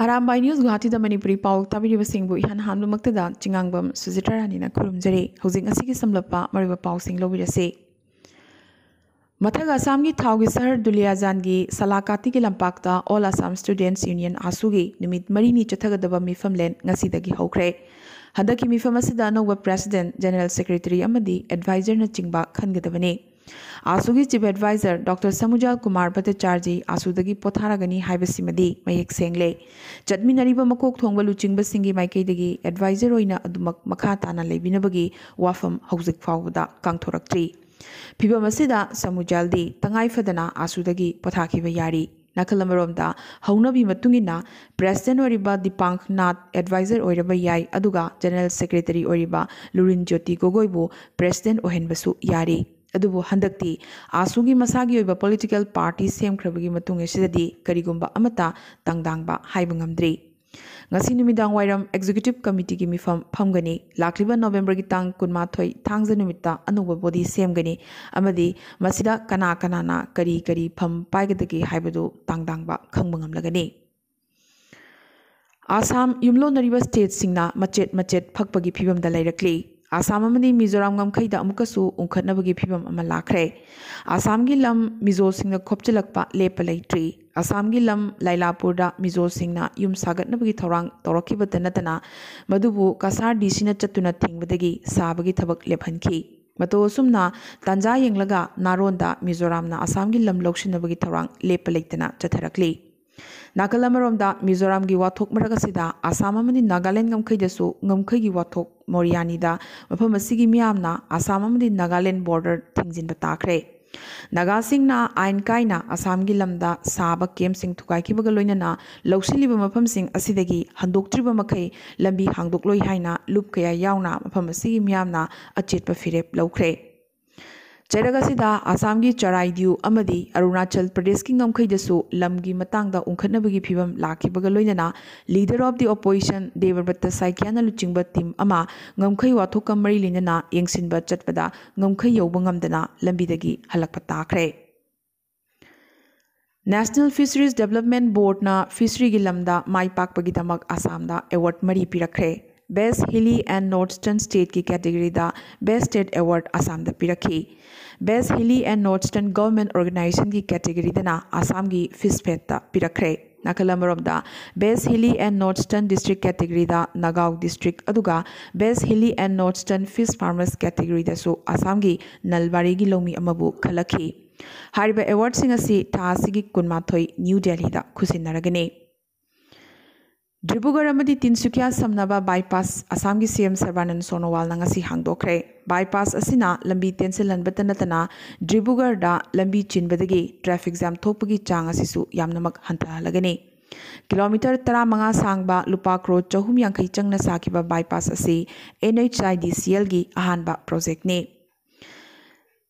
आराम बाई न्यूज गुवाहाटी द मणिपुरी पाव तब इन हादम चिंगांगम सुजिता रानी ने खुरजरे हजिंगलप मरब पासी मथग असम की थाव की सहर दुलियाजान की सलाकाती की लंपाक्त all Assam students union AASU की मरी चथगदब मीफमलेंसीद्रे हद की मीफम अब प्रेसीडें जनरल सेक्रेटरी एडवाइजर न चिंबा आसू की chief adviser doctor Samujjal Kumar Bhattacharya आसूदी पोथागनी सेंगले चमीनरी मकोक थोब लुचिब माइकई एडवाइजर मखा तानी वाफम हजिक फाउद कांथोरती फिवम समुजल तंगाई फदना आसूदी पोथाब यारी नखल हौनभी प्रेसीडेंट दीपां नाथ एडवाइजर याई अदुगा सेक्रेटरी लुरीन ज्योति प्रेसडें प्रेसीडेंट यारी ꯑꯗꯨꯕꯨ ꯍꯟꯗꯛꯇꯤ ꯑꯥꯁꯨꯒꯤ ꯃꯁꯥꯒꯤ ꯑꯣꯏꯕ ꯄꯣꯂꯤꯇꯤꯀꯦꯜ ꯄꯥꯔꯇꯤ ꯁꯦꯝꯈ꯭ꯔꯕꯒꯤ ꯃꯇꯨꯡ ꯑꯁꯤꯗꯗꯤ ꯀꯔꯤꯒꯨꯝꯕ ꯑꯃꯠꯇ ꯇꯪꯗꯥꯡꯕ ꯍꯥꯏꯕ ꯉꯝꯗ꯭ꯔꯤ ꯉꯁꯤ ꯅꯨꯃꯤꯗꯥꯡ ꯋꯥꯏꯔꯝ ꯑꯦꯛꯖꯤꯀ꯭ꯌꯨꯇꯤꯞ ꯀꯃꯤꯇꯤꯒꯤ ꯃꯤꯐꯝ ꯐꯝꯒꯅꯤ ꯂꯥꯛꯂꯤꯕ ꯅꯣꯕꯦꯝꯕꯔꯒꯤ ꯇꯥꯡ ꯀꯨꯟꯃꯥꯊꯣꯏ ꯊꯥꯡꯖ ꯅꯨꯃꯤꯠꯇ ꯑꯅꯧꯕ ꯕꯣꯗꯤ ꯁꯦꯝꯒꯅꯤ ꯑꯃꯗꯤ ꯃꯁꯤꯗ ꯀꯅꯥ ꯀꯅꯥꯅ ꯀꯔꯤ ꯀꯔꯤ ꯐꯝ ꯄꯥꯏꯒꯗꯒꯦ ꯍꯥꯏꯕꯗꯨ ꯇꯥꯡꯗꯥꯡꯕ ꯈꯪꯕ ꯉꯝꯂꯒꯅꯤ ꯑꯁꯥꯝ ꯌꯨꯝꯂꯣꯟꯅꯔꯤꯕ ꯁ꯭ꯇꯦꯠꯁꯤꯡꯅ ꯃꯆꯦꯠ ꯃꯆꯦꯠ ꯐꯛꯄꯒꯤ ꯐꯤꯕꯝꯗ ꯂꯩꯔꯛꯂꯤ आसाम मिजोराम गमखदनबी फीवम लाख्रे आसाम की लम मिजो खोपचल लेप लेत्री आसाम की लम लाइलापुर मिजो यूम सागनबीत नतना मधु कसार डी चतना थी साबकी मतोसुमना तंजा येंगलगा नारोंदा मिजोराम आसाम की लम लौशनबी लेप लेटना चथरकली नागलमरम मिजोराम की वाथो मरग आसाम नागालेंगमखईदूमखईथो मोरियानी मफम आसाम नागालें बोर्डर थीजिब ताख्रे नगा सिंह आईन कायना आसाम की लम साब कैम्पाइब मफम हंदोत्री लंबी हादोलो लुप कया मफम अचेप फिरेप लौख्रे चरग से आसाम की चराइ अरुणाचल प्रदेश की नमखईदू लम की फीव उंखनब की leader of the opposition Debabrata Saikia लुचिब तीम अमाई वाथोक मरी लेनाब चमखई हलप ताक्रे नेशनल फिशरीज डेवलपमेंट बोर्ड ने फिशरी की लम माइपाद आसाम एवॉर्ड मरी पीरखे best hilly and north state की category best state award Assam पीरखी ꯕꯦꯁ ꯍꯤꯂꯤ ꯑꯦꯟ ꯅꯣꯔꯠꯁꯇꯔꯟ ꯒꯣꯔꯃꯦꯟ ꯑꯣꯔꯒꯅꯥꯏꯖꯦꯁꯟꯒꯤ ꯀꯦꯇꯦꯒꯣꯔꯤꯗꯅ ꯑꯁꯥꯝꯒꯤ ꯐꯤꯁꯐꯦꯠꯇ ꯄꯤꯔꯛꯈ꯭ꯔꯦ ꯅꯥꯀꯜ ꯑꯃꯔꯣꯝꯗ best hilly and northeastern district ꯀꯦꯇꯦꯒꯣꯔꯤꯗ ꯅꯒꯥꯎ ꯗꯤꯁꯇ꯭ꯔꯤꯛ ꯑꯗꯨꯒ best hilly and northeastern fish farmers ꯀꯦꯇꯦꯒꯣꯔꯤꯗꯁꯨ ꯑꯁꯥꯝꯒꯤ ꯅꯜꯕꯥꯔꯤꯒꯤ ꯂꯧꯃꯤ ꯑꯃꯕꯨ ꯈꯜꯂꯛꯈꯤ ꯍꯥꯏꯔꯤꯕ ꯑꯦꯋꯥꯔꯗꯁꯤꯡ ꯑꯁꯤ ꯊꯥ ꯑꯁꯤꯒꯤ ꯀꯨꯟꯃꯥꯊꯣꯏ ꯅ꯭ꯌꯨ ꯗꯦꯜꯂꯤꯗ ꯈꯨꯠꯁꯤꯟꯅꯔꯒꯅꯤ द्रिबुगढ़ तीनसुकिया सामना बाईपास आसाम की सीएम सर्बानंद सोनोवाल हांगदे बाईपास लंबी तेंसल नतना द्रिबुगढ़ लंबी चिंबदी ट्रैफिक जाम थोप की चांगम हंतने किलोमीटर तराम सांब लुप क्रो चहुम यांख चंग साब bypass N H I D C L की अहम प्रोजेक्ट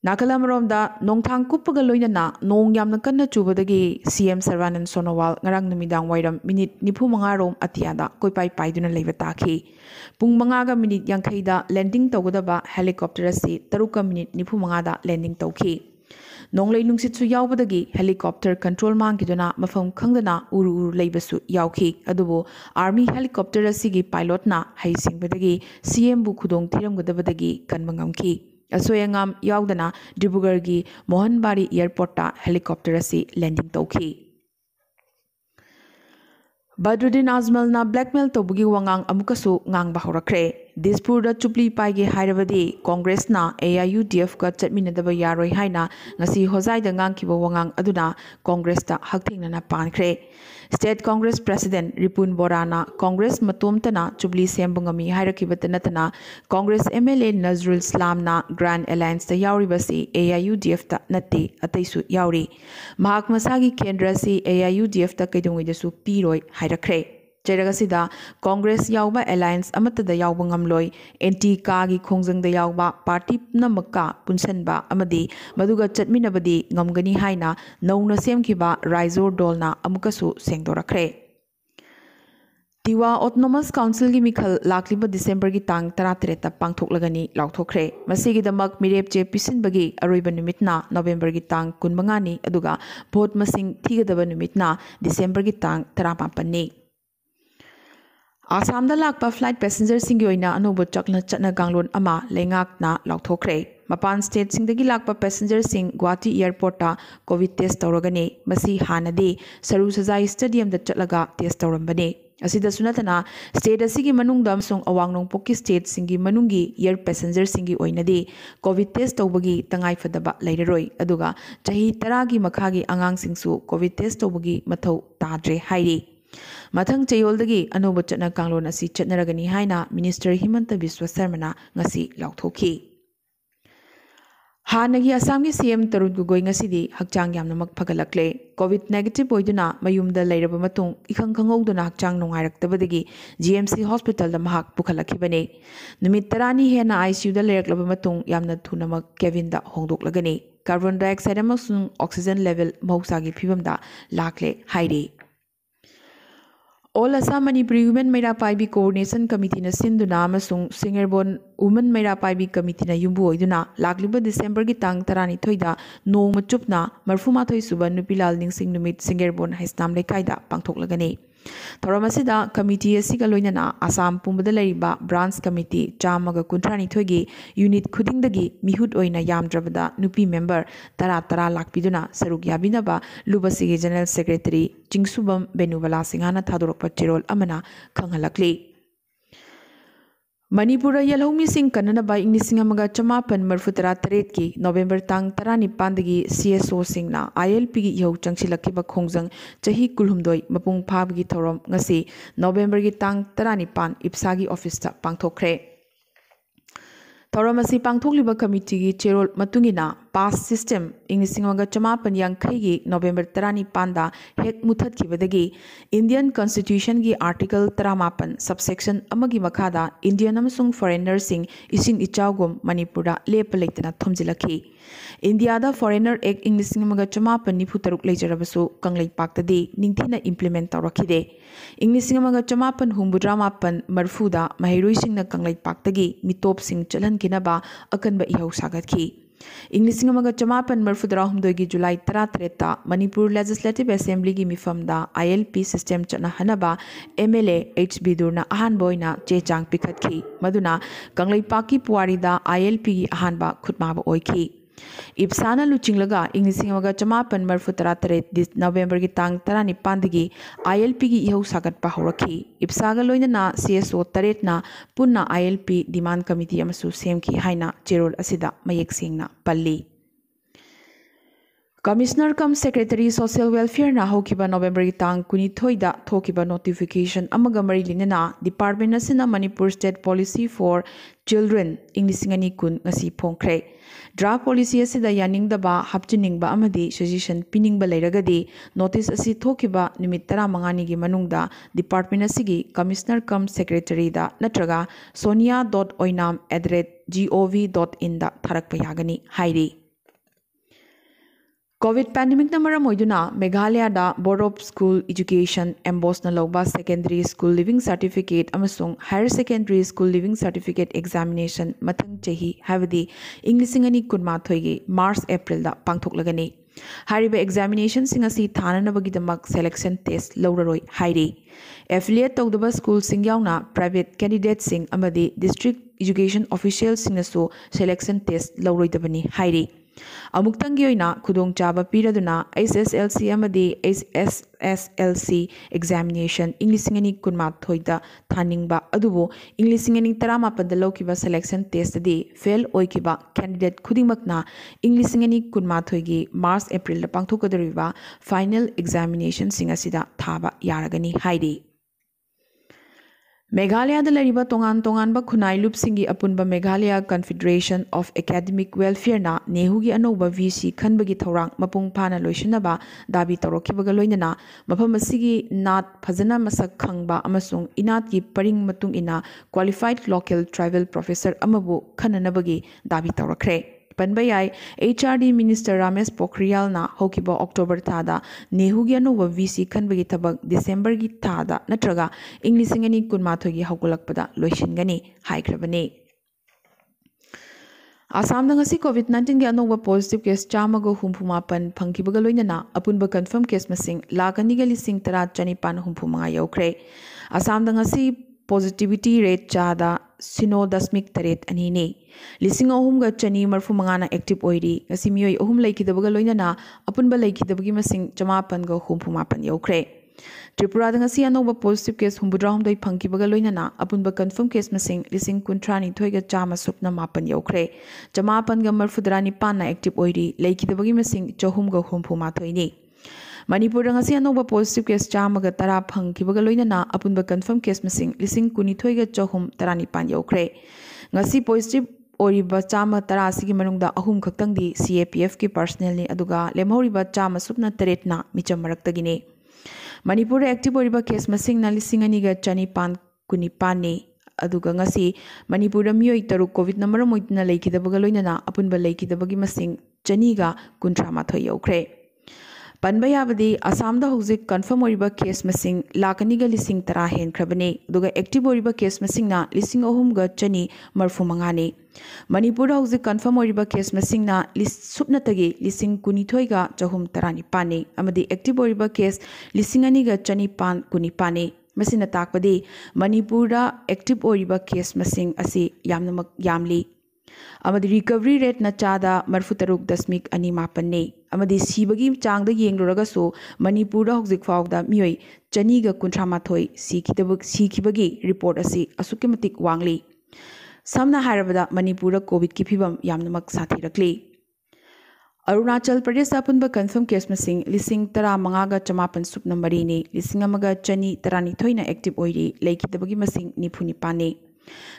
ꯅꯥꯀꯜ ꯑꯃꯔꯣꯝꯗ ꯅꯣꯡꯊꯥꯡ ꯀꯨꯞꯄꯒ ꯂꯣꯏꯅꯅ ꯅꯣꯡ ꯌꯥꯝꯅ ꯀꯟꯅ ꯆꯨꯕꯗꯒꯤ ꯁꯤ ꯑꯦꯝ ꯁꯔꯕꯥꯅꯟ ꯁꯣꯅꯣꯋꯥꯜ ꯉꯔꯥꯡ ꯅꯨꯃꯤꯗꯥꯡ ꯋꯥꯏꯔꯝ ꯃꯤꯅꯤꯠ ꯅꯤꯐꯨ ꯃꯉꯥꯔꯣꯝ ꯑꯇꯤꯌꯥꯗ ꯀꯣꯏꯄꯥꯏ ꯄꯥꯏꯗꯨꯅ ꯂꯩꯕ ꯇꯥꯈꯤ ꯄꯨꯡ ꯃꯉꯥꯒ ꯃꯤꯅꯤꯠ ꯌꯥꯡꯈꯩꯗ ꯂꯦꯟꯗꯤꯡ ꯇꯧꯒꯗꯕ ꯍꯦꯂꯤꯀꯣꯞꯇꯔ ꯑꯁꯤ ꯇꯔꯨꯛꯀ ꯃꯤꯅꯤꯠ ꯅꯤꯐꯨ ꯃꯉꯥꯗ ꯂꯦꯟꯗꯤꯡ ꯇꯧꯈꯤ ꯅꯣꯡꯂꯩ ꯅꯨꯡꯁꯤꯠꯁꯨ ꯌꯥꯎꯕꯗꯒꯤ ꯍꯦꯂꯤꯀꯣꯞꯇꯔ ꯀꯟꯇ꯭ꯔꯣꯜ ꯃꯥꯡꯈꯤꯗꯨꯅ ꯃꯐꯝ ꯈꯪꯗꯅ ꯎꯔꯨ ꯎꯔꯨ ꯂꯩꯕꯁꯨ ꯌꯥꯎꯈꯤ ꯑꯗꯨꯕꯨ ꯑꯥꯔꯃꯤ ꯍꯦꯂꯤꯀꯣꯞꯇꯔ ꯑꯁꯤꯒꯤ ꯄꯥꯏꯂꯣꯠꯅ ꯍꯩꯁꯤꯡꯕꯗꯒꯤ ꯁꯤ ꯑꯦꯝꯕꯨ ꯈꯨꯗꯣꯡ ꯊꯤꯔꯝꯒꯗꯕꯗꯒꯤ ꯀꯟꯕ ꯉꯝꯈꯤ soyangam yaudana dibrugarh gi mohanbari airport ta helicopter asi landing tokhi badruddin azmal na blackmail tobugi wangang amukasu ngang bahora khre ꯗꯤꯁꯄꯨꯔꯗ ꯆꯨꯞꯂꯤ ꯄꯥꯏꯒꯦ ꯍꯥꯏꯔꯕꯗꯤ ꯀꯣꯡꯒ꯭ꯔꯦꯁꯅ ꯑꯦ ꯑꯥꯏ ꯌꯨ ꯗꯤ ꯑꯦꯐꯀ ꯆꯠꯃꯤꯟꯅꯗꯕ ꯌꯥꯔꯣꯏ ꯍꯥꯏꯅ ꯉꯁꯤ ꯍꯣꯖꯥꯏꯗ ꯉꯥꯡꯈꯤꯕ ꯋꯥꯉꯥꯡ ꯑꯗꯨꯅ ꯀꯣꯡꯒ꯭ꯔꯦꯁꯇ ꯍꯛꯊꯦꯡꯅꯅ ꯄꯥꯟꯈ꯭ꯔꯦ ꯏꯁꯇꯦꯠ ꯀꯣꯡꯒ꯭ꯔꯦꯁ ꯄ꯭ꯔꯁꯤꯗꯦꯟ ꯔꯤꯄꯨꯟ ꯕꯣꯔꯥꯅ ꯀꯣꯡꯒ꯭ꯔꯦꯁ ꯃꯇꯣꯝꯇꯅ ꯆꯨꯞꯂꯤ ꯁꯦꯝꯕ ꯉꯝꯃꯤ ꯍꯥꯏꯔꯛꯈꯤꯕꯇ ꯅꯠꯇꯅ Congress M L A Nazrul ꯏꯁꯂꯥꯝꯅ ꯒ꯭ꯔꯥꯟ ꯑꯦꯂꯥꯌꯟꯁꯇ ꯌꯥꯎꯔꯤꯕꯁꯤ ꯑꯦ ꯑꯥꯏ ꯌꯨ ꯗꯤ ꯑꯦꯐꯇ ꯅꯠꯇꯦ ꯑꯇꯩꯁꯨ ꯌꯥꯎꯔꯤ ꯃꯍꯥꯛ ꯃꯁꯥꯒꯤ ꯀꯦꯟꯗ꯭ꯔ ꯑꯁꯤ ꯑꯦ ꯑꯥꯏ ꯌꯨ ꯗꯤ ꯑꯦꯐꯇ ꯀꯩꯗꯧꯉꯩꯗꯁꯨ ꯄꯤꯔꯣꯏ ꯍꯥꯏꯔꯛꯈ꯭ꯔꯦ चेरगसीद कांग्रेस एलायस यामलोय एंटी का खोजंग पार्टी गमगनी है नौना सेमी रायजोर दोलना सेंदोरखे तीवा ऑटोनोमस काउंसिल की मिखल लाख डिसेंबर की तंग तरतरेट पांथोलगनी लाथोखे मसीदम मेरेप चे पीसीबी अरब नोवेंबर की तंग कुमानी भोट मसीगदना डिसेंबर की तंग तरपापनी आसाम फ्लाइट पैसेंजर अनुब चलोन लेंगना लाथोरे मपान स्टेट लाप passenger Guwahati airport COVID test तौरने हादी सरु सजाई स्टेडियम चल टेस्ट तौरबने नतना स्टेट अवांग नोपोक स्टेट की एयर पैसेंजर कोविड टेस्ट तब की तंगाइफदरों अगर चाह तर की मखा की आगामू कोविड टेस्ट तब की मौ ताद्रे हाई ꯃꯊꯪ ꯆꯌꯣꯜꯗꯒꯤ ꯑꯅꯧꯕ ꯆꯠꯅ ꯀꯥꯡꯂꯣꯟ ꯑꯁꯤ ꯆꯠꯅꯔꯒꯅꯤ ꯍꯥꯏꯅ ꯃꯤꯅꯤꯁꯇꯔ ꯍꯤꯃꯟꯇ ꯕꯤꯁ꯭ꯋ ꯁꯔꯃꯅ ꯉꯁꯤ ꯂꯥꯎꯊꯣꯛꯈꯤ ꯍꯥꯟꯅꯒꯤ ꯑꯁꯥꯝꯒꯤ ꯁꯤ ꯑꯦꯝ ꯇꯔꯨꯟ ꯒꯣꯒꯣꯏ ꯉꯁꯤꯗꯤ ꯍꯛꯆꯥꯡ ꯌꯥꯝꯅꯃꯛ ꯐꯒꯠꯂꯛꯂꯦ ꯀꯣꯚꯤꯗ ꯅꯦꯒꯦꯇꯤꯕ ꯑꯣꯏꯗꯨꯅ ꯃꯌꯨꯝꯗ ꯂꯩꯔꯕ ꯃꯇꯨꯡ ꯏꯈꯪ ꯈꯪꯍꯧꯗꯅ ꯍꯛꯆꯥꯡ ꯅꯨꯡꯉꯥꯏꯔꯛꯇꯕꯗꯒꯤ ꯖꯤ ꯑꯦꯝ ꯁꯤ ꯍꯣꯁꯄꯤꯇꯥꯜꯗ ꯃꯍꯥꯛ ꯄꯨꯈꯠꯂꯛꯈꯤꯕꯅꯤ ꯅꯨꯃꯤꯠ ꯇꯔꯥꯅꯤ ꯍꯦꯟꯅ ꯑꯥꯏ ꯁꯤ ꯌꯨꯗ ꯂꯩꯔꯛꯂꯕ ꯃꯇꯨꯡ ꯌꯥꯝꯅ ꯊꯨꯅꯃꯛ ꯀꯦꯕꯤꯟꯗ ꯍꯣꯡꯗꯣꯛꯂꯒꯅꯤ ꯀꯥꯔꯕꯣꯟ ꯗꯥꯏꯑꯣꯛꯁꯥꯏꯗ ꯑꯃꯁꯨꯡ ꯑꯣꯛꯁꯤꯖꯦꯟ ꯂꯦꯚꯦꯜ ꯃꯍꯧꯁꯥꯒꯤ ꯐꯤꯕꯝꯗ ꯂꯥꯛꯂꯦ ꯍꯥꯏꯔꯤ ꯑꯣꯜ ꯑꯁꯥꯝ ꯃꯅꯤꯄꯨꯔꯤ ꯋꯨꯃꯦꯟ ꯃꯩꯔꯥꯄꯥꯏꯕꯤ ꯀꯣꯑꯣꯔꯗꯤꯅꯦꯁꯟ ꯀꯃꯤꯇꯤꯅ ꯁꯤꯟꯗꯨꯅ ꯑꯃꯁꯨꯡ ꯁꯤꯡꯒꯔꯕꯣꯟ ꯋꯨꯃꯦꯟ ꯃꯩꯔꯥꯄꯥꯏꯕꯤ ꯀꯃꯤꯇꯤꯅ ꯌꯨꯝꯕꯨ ꯑꯣꯏꯗꯨꯅ ꯂꯥꯛꯂꯤꯕ ꯗꯤꯁꯦꯝꯕꯔꯒꯤ ꯇꯥꯡ ꯇꯔꯥꯅꯤꯊꯣꯏꯗ ꯅꯣꯡꯃ ꯆꯨꯞꯅ ꯃꯔꯐꯨꯃꯥꯊꯣꯏ ꯁꯨꯕ ꯅꯨꯄꯤꯂꯥꯜ ꯅꯤꯡꯁꯤꯡ ꯅꯨꯃꯤꯠ ꯁꯤꯡꯒꯔꯕꯣꯟ ꯍꯩꯁꯅꯥꯝ ꯂꯩꯀꯥꯏꯗ ꯄꯥꯡꯊꯣꯛꯂꯒꯅꯤ ꯊꯧꯔꯝ ꯑꯁꯤꯗ ꯀꯃꯤꯇꯤ ꯑꯁꯤꯒ ꯂꯣꯏꯅꯅ ꯑꯁꯥꯝ ꯄꯨꯝꯕꯗ ꯂꯩꯔꯤꯕ ꯕ꯭ꯔꯥꯟꯁ ꯀꯃꯤꯇꯤ ꯆꯥꯝꯃꯒ ꯀꯨꯟꯊ꯭ꯔꯥꯅꯤꯊꯣꯏꯒꯤ ꯌꯨꯅꯤꯠ ꯈꯨꯗꯤꯡꯗꯒꯤ ꯃꯤꯍꯨꯠ ꯑꯣꯏꯅ ꯌꯥꯝꯗ꯭ꯔꯕꯗ ꯅꯨꯄꯤ ꯃꯦꯝꯕꯔ ꯇꯔꯥ ꯇꯔꯥ ꯂꯥꯛꯄꯤꯗꯨꯅ ꯁꯔꯨꯛ ꯌꯥꯕꯤꯅꯕ ꯂꯨꯕꯁꯤꯒꯤ ꯖꯦꯅꯔꯦꯜ ꯁꯦꯀ꯭ꯔꯦꯇꯔꯤ ꯆꯤꯡꯁꯨꯕꯝ ꯕꯦꯅꯨꯕꯂꯥ ꯁꯤꯡꯍꯥꯅ ꯊꯥꯗꯣꯔꯛꯄ ꯆꯦꯔꯣꯜ ꯑꯃꯅ ꯈꯪꯍꯜꯂꯛꯂꯤ manipura yalhomi sing kanana bai ni singa maga chama pan marfutara tret ki november tang tarani pandgi cso sing na ilp gi yau changsi lakhi ba khongjang chahi kulhum doi mapung phab gi thorom ngasi november gi tang tarani pan ipsa gi office ta pangthokre thorom asi pangthokli ba committee gi cherol matungina pass system इं चमापन यांखई November तरानी पांदा हे मुथदी Indian constitution की article तरामापन subsection मखाद इंडियन फॉरेनर इसिंग इचागोम मनपुर लेप लेतना थोजी इंडिया फॉरेनर एक् इं चमापन निफुतरुक लेजरबू कंगीन इंप्लीमेंट की इं चमापन हूंद्रापन मरफूद महरूस कंगी मिटोप चलन अकन इहौ सागत की इंग लिंग चमापन मरफुदराहमदोग जुलाई तरह तरह मनपुर लेजिस्लेटिव असेंबली की मिफम आई एल पी सिस्टम चलना एम एल एच बी दूर अहम चे चांग पीखी मधुना कंगलेपा की पुआरीद आई एल पी की अहम खुदमा ꯏꯞꯁꯥꯅ ꯂꯨꯆꯤꯡꯂꯒ ꯏꯪ ꯂꯤꯁꯤꯡ ꯑꯃꯒ ꯆꯃꯥꯄꯟ ꯃꯔꯐꯨ ꯇꯔꯥꯇꯔꯦꯠ ꯅꯕꯦꯝꯕꯔꯒꯤ ꯇꯥꯡ ꯇꯔꯥꯅꯤꯄꯥꯟꯗꯒꯤ ꯑꯥꯏ ꯑꯦꯜ ꯄꯤꯒꯤ ꯏꯍꯧ ꯁꯥꯒꯠꯄ ꯍꯧꯔꯛꯈꯤ ꯏꯞꯁꯥꯒ ꯂꯣꯏꯅꯅ ꯁꯤ ꯑꯦꯁ ꯑꯣ ꯇꯔꯦꯠꯅ ꯄꯨꯟꯅ ꯑꯥꯏ ꯑꯦꯜ ꯄꯤ ꯗꯤꯃꯥꯟ ꯀꯃꯤꯇꯤ ꯑꯃꯁꯨ ꯁꯦꯝꯈꯤ ꯍꯥꯏꯅ ꯆꯦꯔꯣꯜ ꯑꯁꯤꯗ ꯃꯌꯦꯛ ꯁꯦꯡꯅ ꯄꯜꯂꯤ commissioner cum secretary social welfare ना हो नवेंबर की तंग कुनी नोटिफिकेशन मरी लिनेना department Manipur state policy for children इं लिंगी कुी फोख्रे ड्रा पॉलिसी यानीब हाचनी सजेसन पीनबी नोटिस तरह मंगानी मनुंग डिपार्टमेंट अस कमिश्नर कम सेक्रेटरी नग Sonia dot Onam at the rate G O V dot in दरप ꯀꯣꯚꯤꯗ ꯄꯦꯟꯗꯦꯃꯤꯛꯅ ꯃꯔꯝ ꯑꯣꯏꯗꯨꯅ ꯃꯦꯘꯥꯂꯌꯥꯗ ꯕꯣꯔꯗ ꯑꯣꯐ ꯁ꯭ꯀꯨꯜ ꯏꯖꯨꯀꯦꯁꯟ ꯑꯦꯝꯕꯣꯁꯅ ꯂꯧꯕ ꯁꯦꯀꯦꯟꯗꯔꯤ ꯁ꯭ꯀꯨꯜ ꯂꯤꯕꯤꯡ ꯁꯥꯔꯇꯤꯐꯤꯀꯦꯠ ꯑꯃꯁꯨꯡ ꯍꯥꯌꯔ ꯁꯦꯀꯦꯟꯗꯔꯤ ꯁ꯭ꯀꯨꯜ ꯂꯤꯕꯤꯡ ꯁꯥꯔꯇꯤꯐꯤꯀꯦꯠ ꯑꯦꯛꯖꯥꯃꯤꯅꯦꯁꯟ ꯃꯊꯪ ꯆꯍꯤ ꯍꯥꯏꯕꯗꯤ ꯏꯪ ꯂꯤꯁꯤꯡ ꯑꯅꯤ ꯀꯨꯟꯃꯥꯊꯣꯏꯒꯤ ꯃꯥꯔꯆ ꯑꯦꯄ꯭ꯔꯤꯜꯗ ꯄꯥꯡꯊꯣꯛꯂꯒꯅꯤ ꯍꯥꯏꯔꯤꯕ ꯑꯦꯛꯖꯥꯃꯤꯅꯦꯁꯟꯁꯤꯡ ꯑꯁꯤ ꯊꯥꯅꯅꯕꯒꯤꯗꯃꯛ ꯁꯦꯂꯦꯛꯁꯟ ꯇꯦꯁ ꯂꯧꯔꯔꯣꯏ ꯍꯥꯏꯔꯤ ꯑꯦꯐꯤꯂꯤꯌꯦꯠ ꯇꯧꯗꯕ ꯁ꯭ꯀꯨꯜꯁꯤꯡ ꯌꯥꯎꯅ ꯄ꯭ꯔꯥꯏꯚꯦꯠ ꯀꯦꯟꯗꯤꯗꯦꯠꯁꯤꯡ ꯑꯃꯗꯤ ꯗꯤꯁꯇ꯭ꯔꯤꯛ ꯏꯖꯨꯀꯦꯁꯟ ꯑꯣꯐꯤꯁꯤꯌꯦꯜꯁꯤꯡꯅꯁꯨ ꯁꯦꯂꯦꯛꯁꯟ ꯇꯦꯁ ꯂꯧꯔꯣꯏꯗꯕꯅꯤ ꯍꯥꯏꯔꯤ अमुक्तंगी खुदोंचाब पीरदुना S S L C S S S L C examination इं लिंगमाथोद थानिंग अब इं लिंग तरमापनब सलेक्शन टेस्ट फेल हो कैंडिडेट खुदना इं लिंगमाथोगी मार्च एप्रील पाथोद फाइनल एग्जामिनेशन थाब यागनी मेघालयाद तोान तोानब खुनाई लुप अपुब Meghalaya confederation of academic welfare NEHU की अनौब वी सी खनब की थौर मपुंग फाना लोसनब दाबी तौरखीबग लोनना मफम नाट फजना मसक खब इनाट की परिंग इना क्वालिफाइड लोकल ट्राइबल प्रोफेसर खननबगी दाबी तौरखरे पनबई H R D minister Ramesh Pokhriyal ना अक्टोबर था नेहू की अनुब वी सी खनब की थब दिसंबर की थाद नग इंग कुमाथोलपद लोशनग्रबने आसाम कोविड नाइन्टीन के अनौब पॉजिटिव केस चामग हूँ फंगना अपुब कन्फर्म केस मिंग लाख अनी लिंग तरह चनीपा हूँ मांग्रे आसाम पॉजिटिविटी रेट चाद सिनो दशमिक तरत अने लिंग अहम चनी मरफु मंगा एक्टिव होरी मई अहम लेना अपुब लेकिन चमापन हूंफुमापन यौरे त्रिपुरा अनौब पॉजिटिव केस हूंद्राहद फंगना अपुब कन्फर्म केस मैं लिंग कुंथ्रा निथो चाम सूपन मापन यौरे चमापन मरफुदरा निपान एक्टिव होरी लेकिन चहुमग हूंफुमाथनी मणिपुर से अनौब पॉजिटिव केस चामग तरह फंगीब अपुब कन्फर्म केस मिंग कुनीथोग चहुम तरनीपान यौरे पॉजिटिव और चाम तरह से मूंग अहम खत सी ए पी एफ की पर्सनल लेमौरीब चाम सूपन तरटना मचमरगे मनपुर एक्टिव होब केस मिंग चनीपा कुनीपाने मनपुर मई तरु कोविड मरम लेना अपुब लेगी चनीग कुथ्रामाथ यौरे पनबयावदी असाम होजिक कन्फर्म केस मसिंग लाखनीग लिंग तरह हेंखने एक्टिव होब केस मसिंग लिंग अहमग चनी मरफू मंगाने मनपुर होजिक कन्फर्म केस मसिंग सूनतगी लिंग कुनीथोग चहुम तरानीपाने एक्टिव केस लिंग चनीपा कुनीपाने मसीन तापदी मनपुर एक्टिव होब केस मसिंग यामली रिकवरी रेट न चादा मरफु तरुक दशमिक अनीमापन ने सीबगी चांग येंगलोरगसो मणिपुर होजिक फाउदा मई चनीग कुंथ्रामाथोई सीखिदब सीखिबगी रिपोर्ट असी असुके मतिक वांगली समना कोविड की फिवम यामनमक साथीरकली अरुणाचल प्रदेश अपुन कन्फर्म केस में लिसिंग तरा मंगाग चमापन सुपन मरी ने लिसिंग चनी तरा निथोई एक्टिव होगी निफु निपाने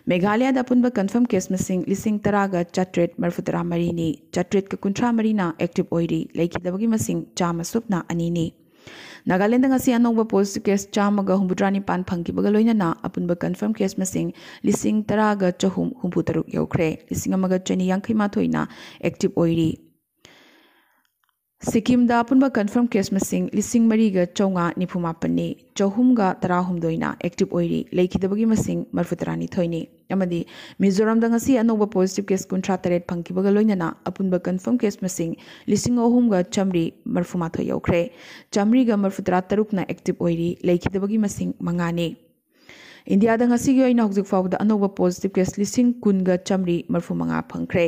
मेघालय अपन कन्फर्म केस मिसिंग लिसिंग तराग चट्रेट मरफुतरा मरी ने कुंथ्रा मरी एक्टिव ओरी चाम सूप अनी ने नागालैंड अनौब केस चाम हूंतरा निपान फंगीबग लोना अपन केस लिंग तरग चहम चहुम हूंभुतरुक यौख्रे लिंग चनी यांखमाथोना एक्टिव ओरी सिक्किम अपुब कन्फर्म केस लिंग मरीग चौंग निफुमापनी तरह तराहद एक्टिव होगी मरफुतरानी मिजोरम अनौब पोजिटिव केस कुन्थ्रा तरह फंगना अपुब कन्फर्म केस मैं लिंग अहम चमरी मरफुमाथ्रे चमरीग मरफुतरा तरुना एक्टिव होगी मंगाने इंडियादी होजिफाउद अनौब पोजिटिव केस लिंग कुनग चमरी मरफुमा फंख्रे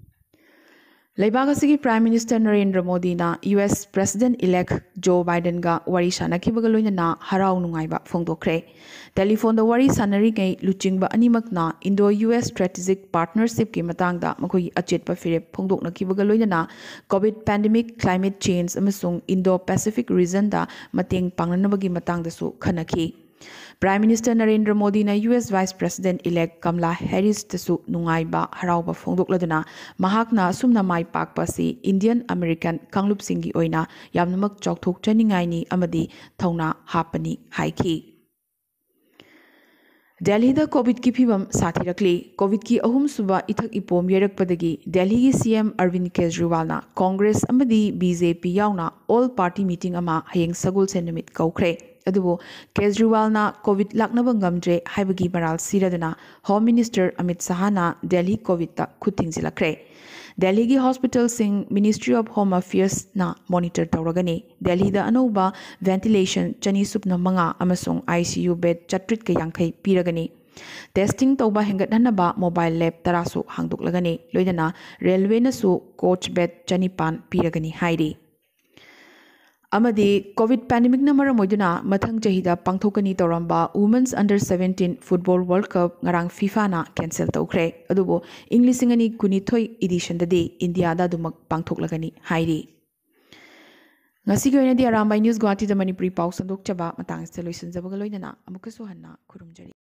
लेबागसी प्राइम मिनिस्टर नरेंद्र मोदी ना US president elect Joe Biden का वरी सानखिबगा लोइना हराव नुंगाइबा फोंदोखरे टेलीफोनदा वरी सानरिगै लुचिंगबा अनिमकना इंडो यूएस स्ट्रेटेजिक पार्टनरशिप की मतांगदा मखोई अचेतपा फिरेप फोंदोखनखिबगा लोइना कोविड पेंडेमिक क्लाइमेट चेंज अमसुंग इंडो पैसिफिक रीजनदा मतेंग पांगनबगी मतांगदसु खनखी प्राइम मिनिस्टर नरेंद्र मोदी ने US vice president elect Kamala Harris नाइब हराब फोदना सूम माई पाप से इंडियन अमेरिकन कालूप सिम चौथोचनी हापनी दिल्ली कोविड की फीवम साथीरकली कोविड की अहम सूब इथक इपोम दिल्ली की CM Arvind Kejriwal Congress BJP J P all party meeting हयें सगोल से कौख्रे ꯑꯗꯨꯕꯨ ꯀꯦꯖ꯭ꯔꯤꯋꯥꯜꯅ ꯀꯣꯚꯤꯗ ꯂꯥꯛꯅꯕ ꯉꯝꯗ꯭ꯔꯦ ꯍꯥꯏꯕꯒꯤ ꯃꯔꯥꯜ ꯁꯤꯔꯗꯨꯅ ꯍꯣꯝ ꯃꯤꯅꯤꯁꯇꯔ ꯑꯃꯤꯠ ꯁꯍꯥꯅ ꯗꯦꯜꯂꯤ ꯀꯣꯚꯤꯗꯇ ꯈꯨꯠ ꯊꯤꯡꯖꯤꯜꯂꯛꯈ꯭ꯔꯦ ꯗꯦꯜꯂꯤꯒꯤ ꯍꯣꯁꯄꯤꯇꯥꯜꯁꯤꯡ ꯃꯤꯅꯤꯁꯇ꯭ꯔꯤ ꯑꯣꯐ ꯍꯣꯝ ꯑꯐꯤꯌꯔꯁꯅ ꯃꯣꯅꯤꯇꯔ ꯇꯧꯔꯒꯅꯤ ꯗꯦꯜꯂꯤꯗ ꯑꯅꯧꯕ ꯚꯦꯟꯇꯤꯂꯦꯁꯟ ꯆꯅꯤ ꯁꯨꯞꯅ ꯃꯉꯥ ꯑꯃꯁꯨꯡ ꯑꯥꯏ ꯁꯤ ꯌꯨ ꯕꯦꯗ ꯆꯥꯇ꯭ꯔꯦꯠꯀ ꯌꯥꯡꯈꯩ ꯄꯤꯔꯒꯅꯤ ꯇꯦꯁꯇꯤꯡ ꯇꯧꯕ ꯍꯦꯟꯒꯠꯍꯟꯅꯕ ꯃꯣꯕꯥꯏꯜ ꯂꯦꯕ ꯇꯔꯥꯁꯨ ꯍꯥꯡꯗꯣꯛꯂꯒꯅꯤ ꯂꯣꯏꯅꯅ ꯔꯦꯜꯋꯦꯅꯁꯨ ꯀꯣꯆ ꯕꯦꯗ ꯆꯅꯤꯄꯥꯟ ꯄꯤꯔꯒꯅꯤ ꯍꯥꯏꯔꯤ कोविड पैनमिक मथंग चाहद पांथोनी तौरब women's under seventeen football world cup FIFA cancel तौरे अब इं लिंगनीथ इडिशन इंडियादा पांथोलगनी अरामबाई न्यूज गुवाहाटी मनपुरी पा संदोचब मतलब लोसनजगना सूहना खुरुमजरी